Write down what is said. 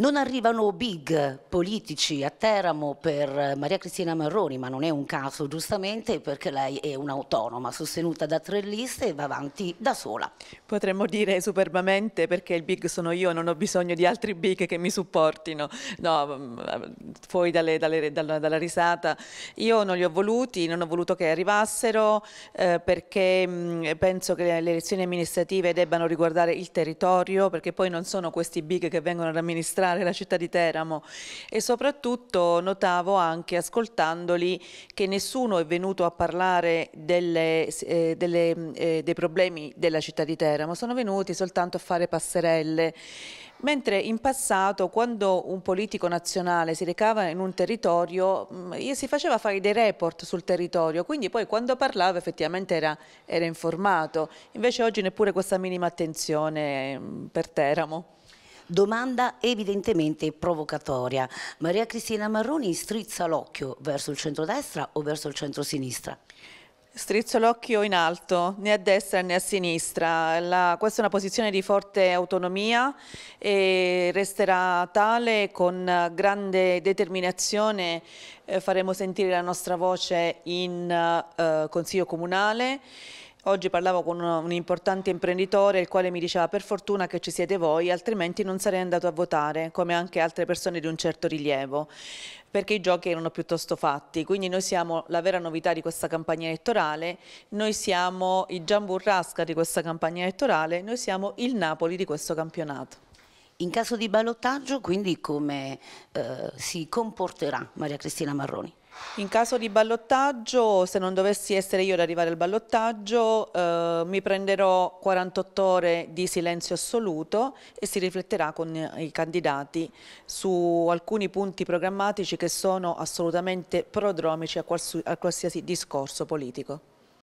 Non arrivano big politici a Teramo per Maria Cristina Marroni, ma non è un caso giustamente perché lei è un'autonoma sostenuta da tre liste e va avanti da sola. Potremmo dire superbamente perché il big sono io, non ho bisogno di altri big che mi supportino. No, mm, fuori dalle, dalle, dalla, dalla, risata. Io non li ho voluti, non ho voluto che arrivassero eh, perché mh, mm, penso che le elezioni amministrative debbano riguardare il territorio perché poi non sono questi big che vengono ad amministrare visitare la città di Teramo e soprattutto notavo anche ascoltandoli che nessuno è venuto a parlare delle, eh, delle, eh, dei problemi della città di Teramo, sono venuti soltanto a fare passerelle. Mentre in passato, quando un politico nazionale si recava in un territorio, mm, si faceva fare dei report sul territorio, quindi poi quando parlava effettivamente era, era informato. Invece oggi neppure questa minima attenzione mm, per Teramo. Domanda evidentemente provocatoria. Maria Cristina Marroni strizza l'occhio verso il centrodestra o verso il centrosinistra? Strizzo l'occhio in alto, né a destra né a sinistra. La, questa è una posizione di forte autonomia e resterà tale con grande determinazione. Eh, faremo sentire la nostra voce in eh, Consiglio Comunale Oggi parlavo con un importante imprenditore il quale mi diceva per fortuna che ci siete voi, altrimenti non sarei andato a votare, come anche altre persone di un certo rilievo, perché i giochi erano piuttosto fatti. Quindi noi siamo la vera novità di questa campagna elettorale, noi siamo i Giamburrasca di questa campagna elettorale, noi siamo il Napoli di questo campionato. In caso di ballottaggio, quindi come eh, si comporterà Maria Cristina Marroni? In caso di ballottaggio, se non dovessi essere io ad arrivare al ballottaggio, eh, mi prenderò 48 ore di silenzio assoluto e si rifletterà con i candidati su alcuni punti programmatici che sono assolutamente prodromici a, a qualsiasi discorso politico.